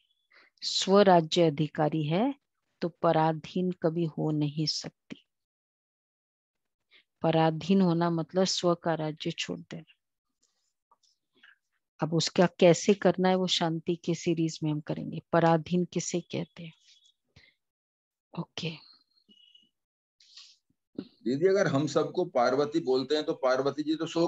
A: स्वराज्य अधिकारी है तो पराधीन कभी हो नहीं सकती पराधीन होना मतलब स्व का राज्य छोड़ देना अब उसका कैसे करना है वो शांति के सीरीज में हम करेंगे पराधीन किसे कहते
B: हैं ओके
A: दीदी अगर हम सबको पार्वती बोलते हैं तो पार्वती जी तो सो